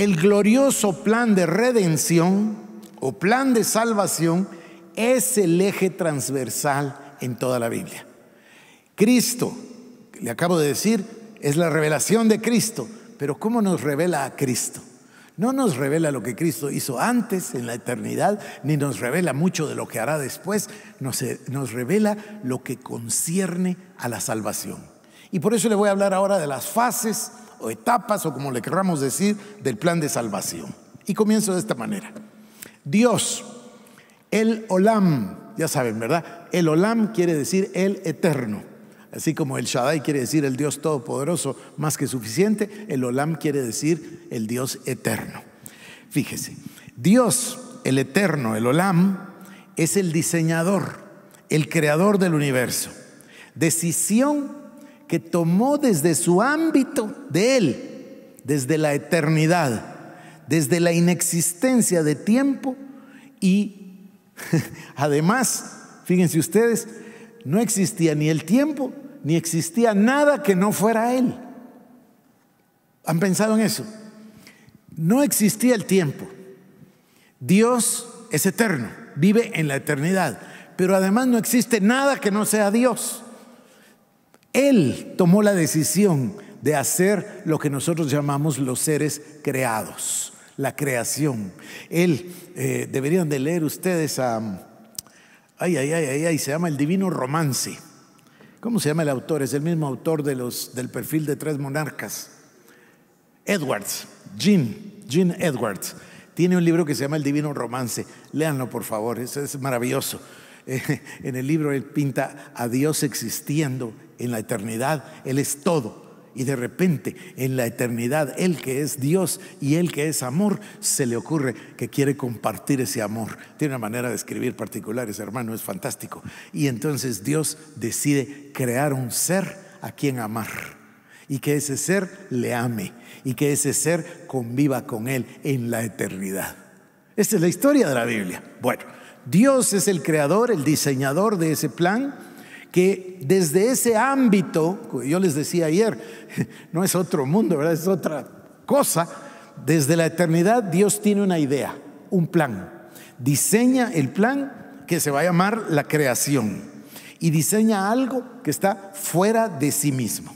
El glorioso plan de redención o plan de salvación es el eje transversal en toda la Biblia. Cristo, le acabo de decir, es la revelación de Cristo, pero ¿cómo nos revela a Cristo? No nos revela lo que Cristo hizo antes en la eternidad, ni nos revela mucho de lo que hará después, nos, eh, revela lo que concierne a la salvación. Y por eso le voy a hablar ahora de las fases o etapas o como le querramos decir del plan de salvación. Y comienzo de esta manera. Dios, el Olam, ya saben, ¿verdad? El Olam quiere decir el eterno. Así como el Shaddai quiere decir el Dios todopoderoso más que suficiente, el Olam quiere decir el Dios eterno. Fíjese, Dios, el eterno, el Olam, es el diseñador, el creador del universo. Decisión que tomó desde su ámbito de Él, desde la eternidad, desde la inexistencia de tiempo y además, fíjense ustedes, no existía ni el tiempo, ni existía nada que no fuera Él. ¿Han pensado en eso? No existía el tiempo. Dios es eterno, vive en la eternidad, pero además no existe nada que no sea Dios. Él tomó la decisión de hacer lo que nosotros llamamos los seres creados, la creación. Él, eh, deberían de leer ustedes a, ay, ay, ay, ay, ay, se llama El Divino Romance. ¿Cómo se llama el autor? Es el mismo autor de los, del perfil de tres monarcas. Edwards, Jean, Jean Edwards. Tiene un libro que se llama El Divino Romance. Léanlo, por favor, es maravilloso. en el libro él pinta a Dios existiendo en la eternidad, Él es todo. Y de repente, en la eternidad, Él que es Dios y Él que es amor, se le ocurre que quiere compartir ese amor. Tiene una manera de escribir Particulares hermano es fantástico. Y entonces Dios decide crear un ser a quien amar. Y que ese ser le ame. Y que ese ser conviva con Él en la eternidad. Esta es la historia de la Biblia. Bueno. Dios es el creador, el diseñador de ese plan, que desde ese ámbito, yo les decía ayer, no es otro mundo, ¿verdad? Es otra cosa. Desde la eternidad Dios tiene una idea, un plan. Diseña el plan que se va a llamar la creación y diseña algo que está fuera de sí mismo.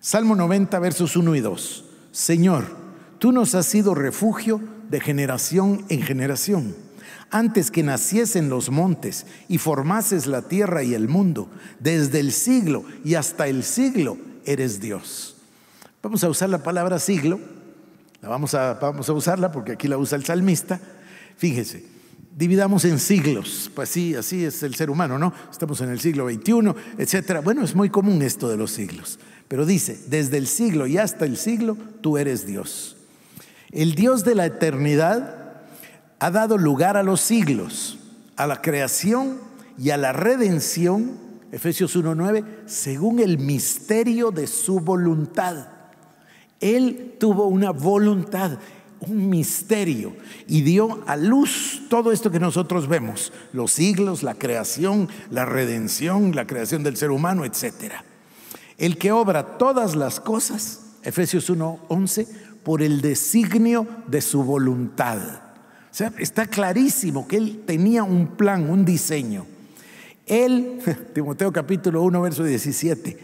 Salmo 90, versos 1 y 2. Señor, tú nos has sido refugio de generación en generación antes que naciesen los montes y formases la tierra y el mundo, desde el siglo y hasta el siglo eres Dios. Vamos a usar la palabra siglo, la vamos a, vamos a usarla porque aquí la usa el salmista. Fíjese, dividamos en siglos, pues sí, así es el ser humano, ¿no? Estamos en el siglo XXI, etcétera. Bueno, es muy común esto de los siglos, pero dice, desde el siglo y hasta el siglo tú eres Dios. El Dios de la eternidad ha dado lugar a los siglos, a la creación y a la redención, Efesios 1.9, según el misterio de su voluntad. Él tuvo una voluntad, un misterio, y dio a luz todo esto que nosotros vemos, los siglos, la creación, la redención, la creación del ser humano, etc. El que obra todas las cosas, Efesios 1.11, por el designio de su voluntad está clarísimo que él tenía un plan, un diseño. Él, Timoteo capítulo 1, verso 17,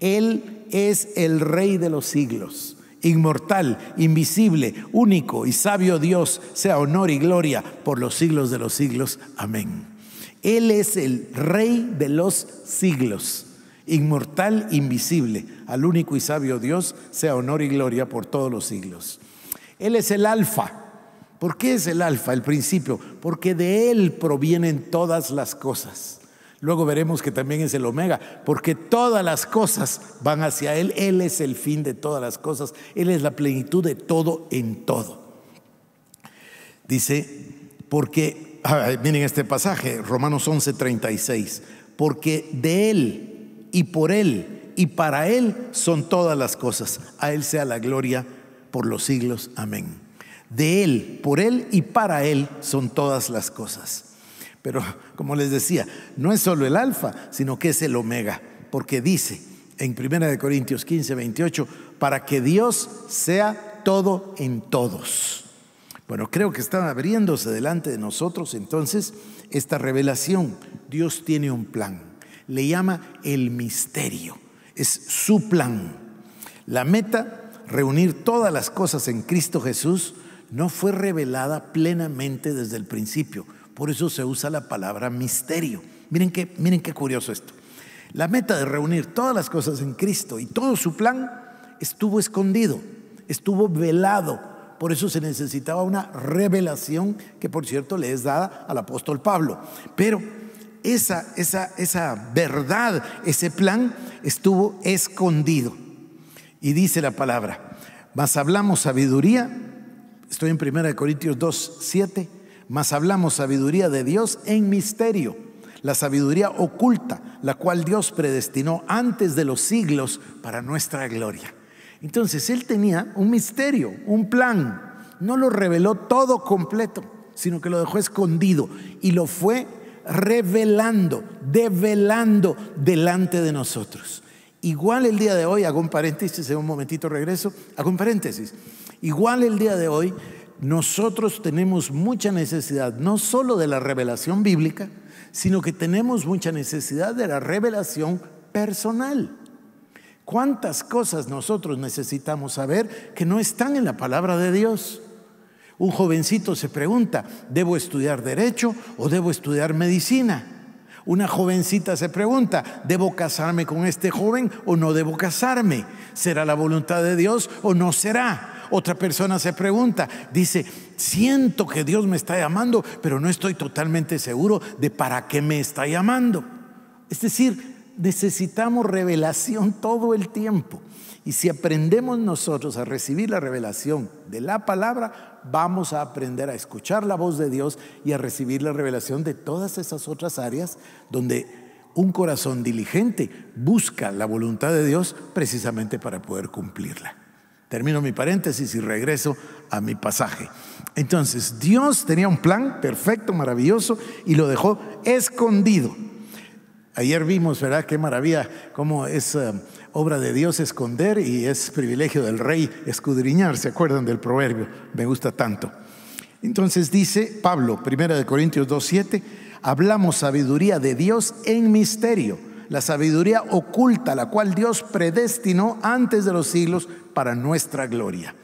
él es el rey de los siglos, inmortal, invisible, único y sabio Dios, sea honor y gloria por los siglos de los siglos. Amén. Él es el rey de los siglos, inmortal, invisible, al único y sabio Dios, sea honor y gloria por todos los siglos. Él es el alfa, ¿Por qué es el alfa, el principio? Porque de él provienen todas las cosas. Luego veremos que también es el omega, porque todas las cosas van hacia él. Él es el fin de todas las cosas. Él es la plenitud de todo en todo. Dice, porque, ah, miren este pasaje, Romanos 11, 36, porque de él y por él y para él son todas las cosas. A él sea la gloria por los siglos. Amén. De Él, por Él y para Él son todas las cosas. Pero como les decía, no es solo el alfa, sino que es el omega, porque dice en 1 Corintios 15, 28, para que Dios sea todo en todos. Bueno, creo que están abriéndose delante de nosotros entonces esta revelación. Dios tiene un plan, le llama el misterio, es su plan. La meta, reunir todas las cosas en Cristo Jesús no fue revelada plenamente desde el principio. Por eso se usa la palabra misterio. Miren qué, miren qué curioso esto. La meta de reunir todas las cosas en Cristo y todo su plan estuvo escondido, estuvo velado. Por eso se necesitaba una revelación que, por cierto, le es dada al apóstol Pablo. Pero esa, esa, esa verdad, ese plan estuvo escondido. Y dice la palabra, mas hablamos sabiduría Estoy en 1 Corintios 2, 7. Mas hablamos sabiduría de Dios en misterio, la sabiduría oculta, la cual Dios predestinó antes de los siglos para nuestra gloria. Entonces él tenía un misterio, un plan. No lo reveló todo completo, sino que lo dejó escondido y lo fue revelando, develando delante de nosotros. Igual el día de hoy, hago un paréntesis, en un momentito regreso, hago un paréntesis. Igual el día de hoy, nosotros tenemos mucha necesidad, no solo de la revelación bíblica, sino que tenemos mucha necesidad de la revelación personal. ¿Cuántas cosas nosotros necesitamos saber que no están en la palabra de Dios? Un jovencito se pregunta, ¿debo estudiar derecho o debo estudiar medicina? Una jovencita se pregunta, ¿debo casarme con este joven o no debo casarme? ¿Será la voluntad de Dios o no será? Otra persona se pregunta, dice, siento que Dios me está llamando, pero no estoy totalmente seguro de para qué me está llamando. Es decir, necesitamos revelación todo el tiempo. Y si aprendemos nosotros a recibir la revelación de la palabra, vamos a aprender a escuchar la voz de Dios y a recibir la revelación de todas esas otras áreas donde un corazón diligente busca la voluntad de Dios precisamente para poder cumplirla. Termino mi paréntesis y regreso a mi pasaje. Entonces, Dios tenía un plan perfecto, maravilloso, y lo dejó escondido. Ayer vimos, ¿verdad? Qué maravilla, cómo es eh, obra de Dios esconder y es privilegio del rey escudriñar, ¿se acuerdan del proverbio? Me gusta tanto. Entonces dice Pablo, 1 Corintios 2.7, hablamos sabiduría de Dios en misterio la sabiduría oculta, la cual Dios predestinó antes de los siglos para nuestra gloria.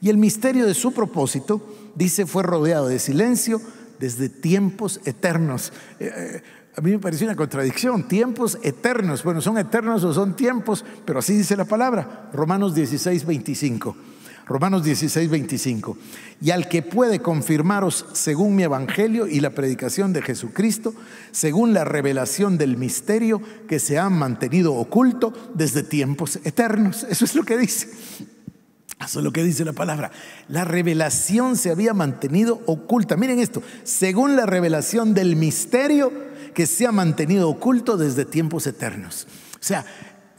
Y el misterio de su propósito, dice, fue rodeado de silencio desde tiempos eternos. Eh, eh, a mí me parece una contradicción, tiempos eternos. Bueno, son eternos o son tiempos, pero así dice la palabra, Romanos 16, 25. Romanos 16, 25. Y al que puede confirmaros según mi evangelio y la predicación de Jesucristo, según la revelación del misterio que se ha mantenido oculto desde tiempos eternos. Eso es lo que dice. Eso es lo que dice la palabra. La revelación se había mantenido oculta. Miren esto, según la revelación del misterio que se ha mantenido oculto desde tiempos eternos. O sea,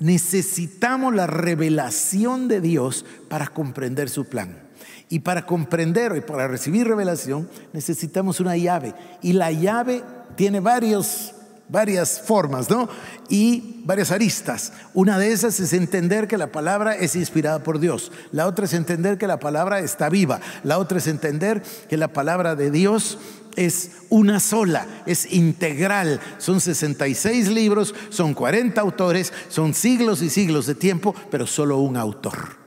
necesitamos la revelación de Dios para comprender su plan. Y para comprender y para recibir revelación necesitamos una llave. Y la llave tiene varios, varias formas, ¿no? Y varias aristas. Una de esas es entender que la palabra es inspirada por Dios. La otra es entender que la palabra está viva. La otra es entender que la palabra de Dios es una sola, es integral. Son 66 libros, son 40 autores, son siglos y siglos de tiempo, pero solo un autor.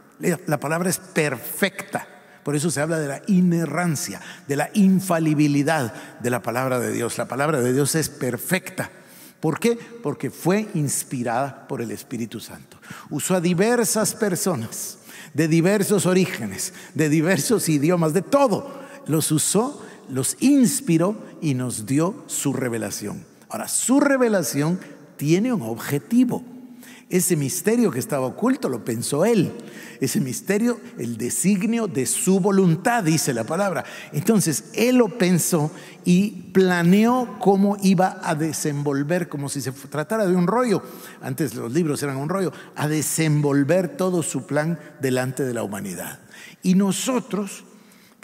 La palabra es perfecta. Por eso se habla de la inerrancia, de la infalibilidad de la palabra de Dios. La palabra de Dios es perfecta. ¿Por qué? Porque fue inspirada por el Espíritu Santo. Usó a diversas personas, de diversos orígenes, de diversos idiomas, de todo. Los usó los inspiró y nos dio su revelación. Ahora, su revelación tiene un objetivo. Ese misterio que estaba oculto lo pensó él. Ese misterio, el designio de su voluntad, dice la palabra. Entonces, él lo pensó y planeó cómo iba a desenvolver, como si se tratara de un rollo. Antes los libros eran un rollo, a desenvolver todo su plan delante de la humanidad. Y nosotros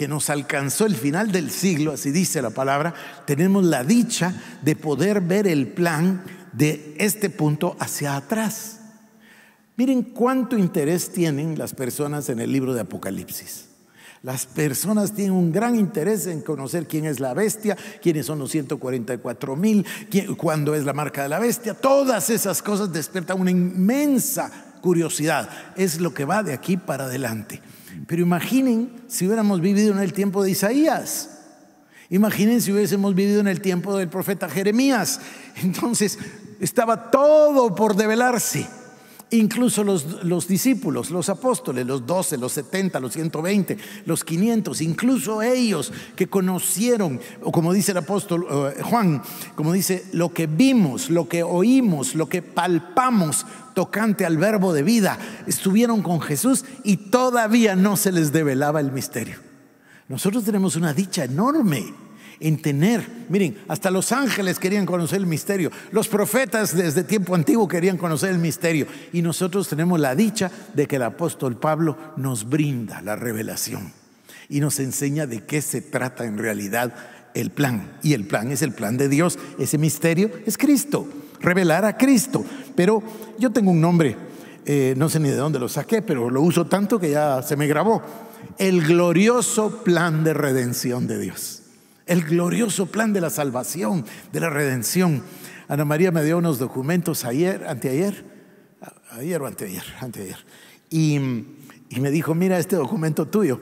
nos alcanzó el final del siglo, así dice la palabra, tenemos la dicha de poder ver el plan de este punto hacia atrás. Miren cuánto interés tienen las personas en el libro de Apocalipsis. Las personas tienen un gran interés en conocer quién es la bestia, quiénes son los 144 mil, cuándo es la marca de la bestia. Todas esas cosas despiertan una inmensa curiosidad. Es lo que va de aquí para adelante. Pero imaginen si hubiéramos vivido en el tiempo de Isaías. Imaginen si hubiésemos vivido en el tiempo del profeta Jeremías. Entonces estaba todo por develarse. Incluso los, discípulos, los apóstoles, los 12, los 70, los 120, los 500, incluso ellos que conocieron, o como dice el apóstol eh, Juan, como dice, lo que vimos, lo que oímos, lo que palpamos tocante al verbo de vida, estuvieron con Jesús y todavía no se les develaba el misterio. Nosotros tenemos una dicha enorme en tener. Miren, hasta los ángeles querían conocer el misterio, los profetas desde tiempo antiguo querían conocer el misterio y nosotros tenemos la dicha de que el apóstol Pablo nos brinda la revelación y nos enseña de qué se trata en realidad el plan. Y el plan es el plan de Dios, ese misterio es Cristo, revelar a Cristo. Pero yo tengo un nombre, eh, no sé ni de dónde lo saqué, pero lo uso tanto que ya se me grabó. El glorioso plan de redención de Dios el glorioso plan de la salvación, de la redención. Ana María me dio unos documentos ayer, anteayer, ayer o anteayer, anteayer. Y, me dijo, mira este documento tuyo.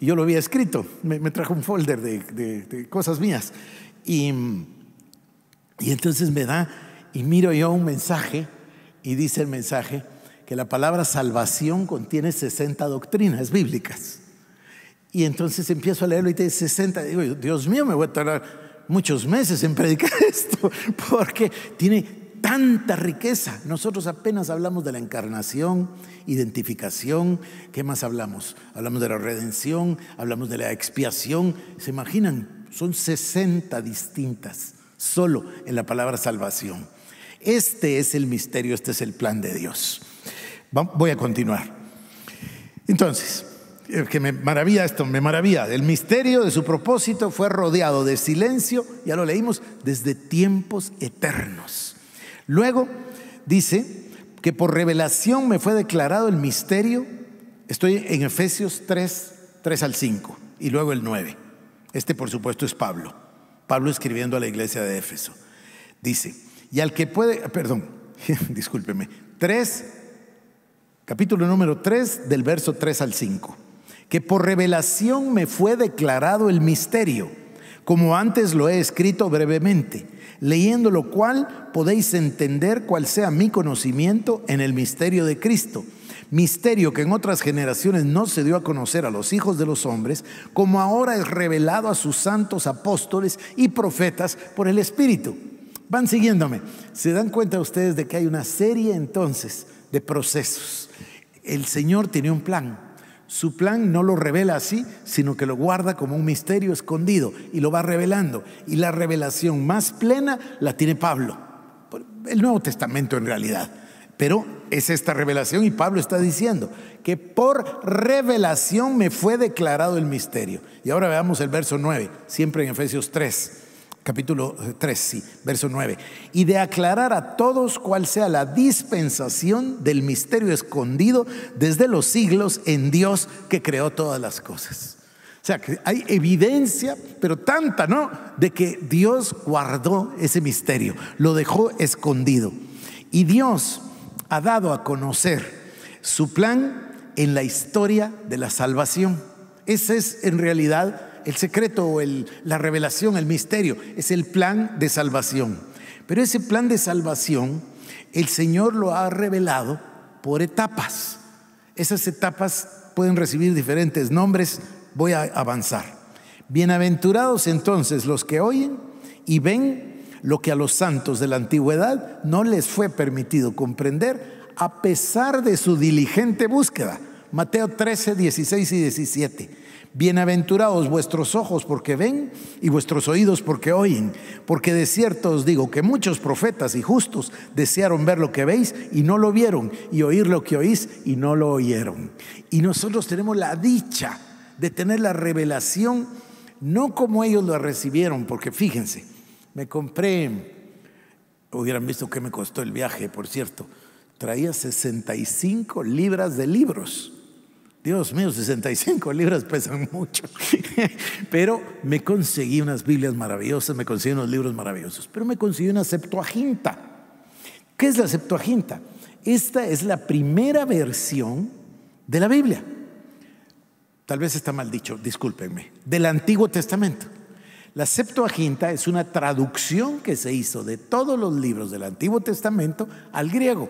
Y yo lo había escrito, me, trajo un folder de, cosas mías. Y, y entonces me da, y miro yo un mensaje, y dice el mensaje que la palabra salvación contiene 60 doctrinas bíblicas. Y entonces empiezo a leerlo y te 60. Digo, Dios mío, me voy a tardar muchos meses en predicar esto, porque tiene tanta riqueza. Nosotros apenas hablamos de la encarnación, identificación, ¿qué más hablamos? Hablamos de la redención, hablamos de la expiación. ¿Se imaginan? Son 60 distintas, solo en la palabra salvación. Este es el misterio, este es el plan de Dios. Voy a continuar. Entonces, eh, que me maravilla esto, me maravilla. El misterio de su propósito fue rodeado de silencio, ya lo leímos, desde tiempos eternos. Luego dice que por revelación me fue declarado el misterio, estoy en Efesios 3, 3 al 5, y luego el 9. Este por supuesto es Pablo, Pablo escribiendo a la iglesia de Éfeso. Dice, y al que puede, perdón, discúlpeme, 3, capítulo número 3 del verso 3 al 5 que por revelación me fue declarado el misterio, como antes lo he escrito brevemente, leyendo lo cual podéis entender cuál sea mi conocimiento en el misterio de Cristo misterio que en otras generaciones no se dio a conocer a los hijos de los hombres, como ahora es revelado a sus santos apóstoles y profetas por el Espíritu. Van siguiéndome. Se dan cuenta ustedes de que hay una serie entonces de procesos. El Señor tiene un plan. Su plan no lo revela así, sino que lo guarda como un misterio escondido y lo va revelando. Y la revelación más plena la tiene Pablo, el Nuevo Testamento en realidad. Pero es esta revelación y Pablo está diciendo que por revelación me fue declarado el misterio. Y ahora veamos el verso 9, siempre en Efesios 3 capítulo 3, sí, verso 9, y de aclarar a todos cuál sea la dispensación del misterio escondido desde los siglos en Dios que creó todas las cosas. O sea, que hay evidencia, pero tanta, ¿no? De que Dios guardó ese misterio, lo dejó escondido. Y Dios ha dado a conocer su plan en la historia de la salvación. Ese es en realidad el secreto o la revelación, el misterio, es el plan de salvación. Pero ese plan de salvación el Señor lo ha revelado por etapas. Esas etapas pueden recibir diferentes nombres, voy a avanzar. Bienaventurados entonces los que oyen y ven lo que a los santos de la antigüedad no les fue permitido comprender a pesar de su diligente búsqueda. Mateo 13, 16 y 17 bienaventurados vuestros ojos porque ven y vuestros oídos porque oyen, porque de cierto os digo que muchos profetas y justos desearon ver lo que veis y no lo vieron, y oír lo que oís y no lo oyeron. Y nosotros tenemos la dicha de tener la revelación, no como ellos la recibieron, porque fíjense, me compré, hubieran visto que me costó el viaje, por cierto, traía 65 libras de libros Dios mío, 65 libras pesan mucho. Pero me conseguí unas Biblias maravillosas, me conseguí unos libros maravillosos, pero me conseguí una Septuaginta. ¿Qué es la Septuaginta? Esta es la primera versión de la Biblia. Tal vez está mal dicho, discúlpenme, del Antiguo Testamento. La Septuaginta es una traducción que se hizo de todos los libros del Antiguo Testamento al griego.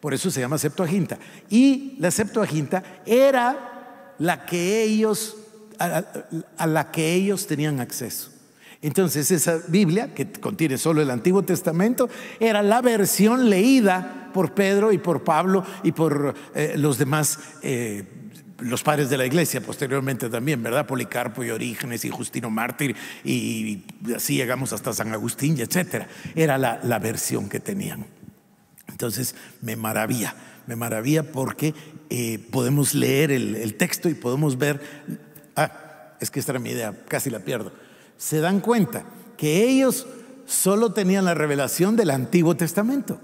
Por eso se llama Septuaginta. Y la Septuaginta era la que ellos, a, la que ellos tenían acceso. Entonces esa Biblia, que contiene solo el Antiguo Testamento, era la versión leída por Pedro y por Pablo y por eh, los demás, eh, los padres de la iglesia posteriormente también, ¿verdad? Policarpo y Orígenes y Justino Mártir y, así llegamos hasta San Agustín y etcétera. Era la, la versión que tenían. Entonces me maravilla, me maravilla porque eh, podemos leer el, el, texto y podemos ver, ah, es que esta era mi idea, casi la pierdo. Se dan cuenta que ellos solo tenían la revelación del Antiguo Testamento.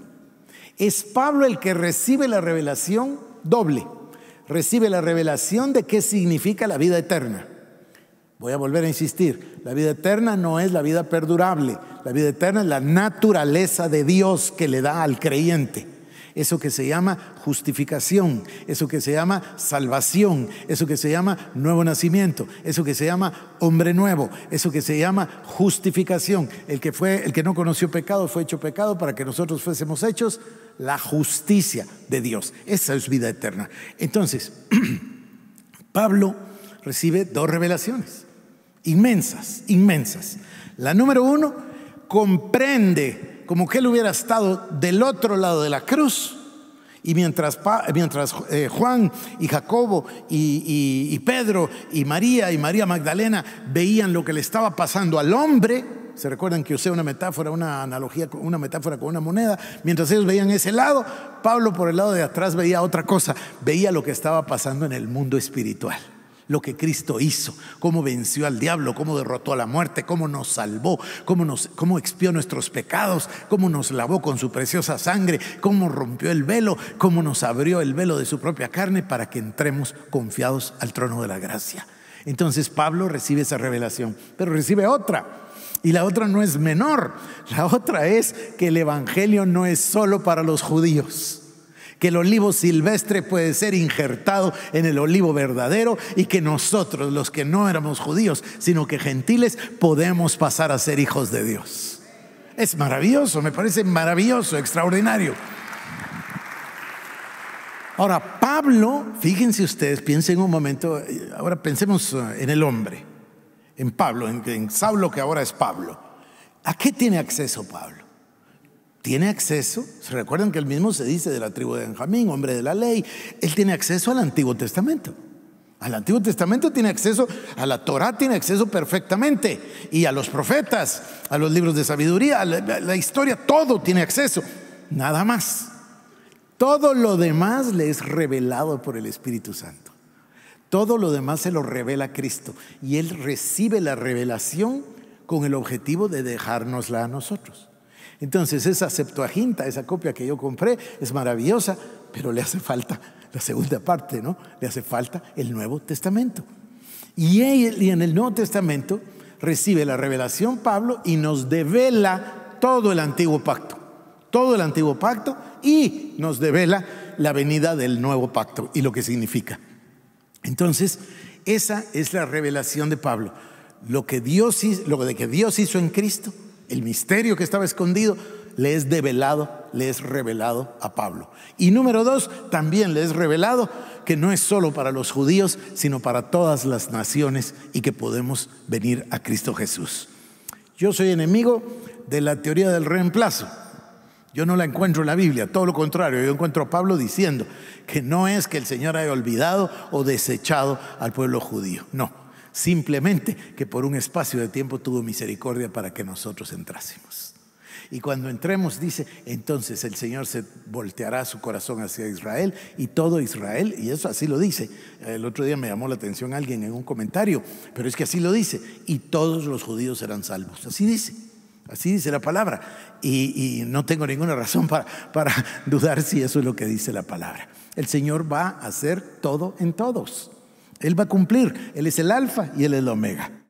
Es Pablo el que recibe la revelación doble, recibe la revelación de qué significa la vida eterna Voy a volver a insistir, la vida eterna no es la vida perdurable, la vida eterna es la naturaleza de Dios que le da al creyente. Eso que se llama justificación, eso que se llama salvación, eso que se llama nuevo nacimiento, eso que se llama hombre nuevo, eso que se llama justificación. El que fue, el que no conoció pecado fue hecho pecado para que nosotros fuésemos hechos la justicia de Dios. Esa es vida eterna. Entonces, Pablo recibe dos revelaciones. Inmensas, inmensas. La número uno comprende como que él hubiera estado del otro lado de la cruz y mientras, mientras eh, Juan y Jacobo y, y, Pedro y María y María Magdalena veían lo que le estaba pasando al hombre, se recuerdan que usé una metáfora, una analogía, una metáfora con una moneda, mientras ellos veían ese lado, Pablo por el lado de atrás veía otra cosa, veía lo que estaba pasando en el mundo espiritual lo que Cristo hizo, cómo venció al diablo, cómo derrotó a la muerte, cómo nos salvó, cómo, nos, expió nuestros pecados, cómo nos lavó con su preciosa sangre, cómo rompió el velo, cómo nos abrió el velo de su propia carne para que entremos confiados al trono de la gracia. Entonces Pablo recibe esa revelación, pero recibe otra. Y la otra no es menor, la otra es que el Evangelio no es solo para los judíos que el olivo silvestre puede ser injertado en el olivo verdadero y que nosotros, los que no éramos judíos, sino que gentiles, podemos pasar a ser hijos de Dios. Es maravilloso, me parece maravilloso, extraordinario. Ahora, Pablo, fíjense ustedes, piensen un momento, ahora pensemos eh, en el hombre, en Pablo, en, en Saulo que ahora es Pablo. ¿A qué tiene acceso Pablo? tiene acceso, se recuerdan que el mismo se dice de la tribu de Benjamín, hombre de la ley, él tiene acceso al Antiguo Testamento. Al Antiguo Testamento tiene acceso, a la Torah tiene acceso perfectamente, y a los profetas, a los libros de sabiduría, a la, historia, todo tiene acceso, nada más. Todo lo demás le es revelado por el Espíritu Santo. Todo lo demás se lo revela Cristo, y Él recibe la revelación con el objetivo de dejárnosla a nosotros. Entonces, esa Septuaginta, esa copia que yo compré, es maravillosa, pero le hace falta la segunda parte, ¿no? Le hace falta el Nuevo Testamento. Y en el Nuevo Testamento recibe la revelación Pablo y nos devela todo el antiguo pacto, todo el antiguo pacto y nos devela la venida del nuevo pacto y lo que significa. Entonces, esa es la revelación de Pablo, lo que Dios, lo que Dios hizo en Cristo el misterio que estaba escondido, le es develado, le es revelado a Pablo. Y número dos, también le es revelado que no es solo para los judíos, sino para todas las naciones y que podemos venir a Cristo Jesús. Yo soy enemigo de la teoría del reemplazo. Yo no la encuentro en la Biblia, todo lo contrario, yo encuentro a Pablo diciendo que no es que el Señor haya olvidado o desechado al pueblo judío, no, simplemente que por un espacio de tiempo tuvo misericordia para que nosotros entrásemos. Y cuando entremos, dice, entonces el Señor se volteará su corazón hacia Israel y todo Israel, y eso así lo dice. El otro día me llamó la atención alguien en un comentario, pero es que así lo dice, y todos los judíos serán salvos. Así dice, así dice la palabra. Y, no tengo ninguna razón para dudar si eso es lo que dice la palabra. El Señor va a hacer todo en todos. Él va a cumplir. Él es el alfa y él es el omega.